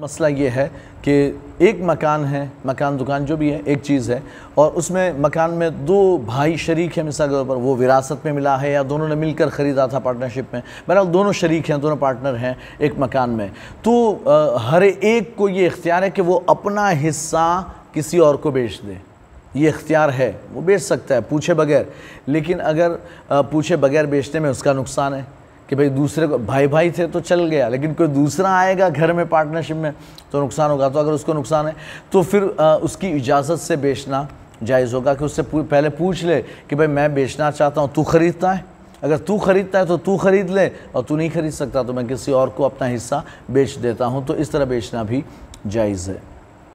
मसला ये है कि एक मकान है मकान दुकान जो भी है एक चीज़ है और उसमें मकान में दो भाई शरीक हैं मिसाल के तौर पर वो विरासत में मिला है या दोनों ने मिलकर ख़रीदा था पार्टनरशिप में बहरहाल दोनों शरीक हैं दोनों पार्टनर हैं एक मकान में तो हर एक को ये इख्तियार है कि वो अपना हिस्सा किसी और को बेच दे ये इख्तियार है वो बेच सकता है पूछे बगैर लेकिन अगर पूछे बगैर बेचने में उसका नुकसान है कि भाई दूसरे को भाई भाई थे तो चल गया लेकिन कोई दूसरा आएगा घर में पार्टनरशिप में तो नुकसान होगा तो अगर उसको नुकसान है तो फिर आ, उसकी इजाज़त से बेचना जायज़ होगा कि उससे पहले पूछ ले कि भाई मैं बेचना चाहता हूँ तू ख़रीदता है अगर तू ख़रीदता है तो तू ख़रीद ले और तू नहीं ख़रीद सकता तो मैं किसी और को अपना हिस्सा बेच देता हूँ तो इस तरह बेचना भी जायज़ है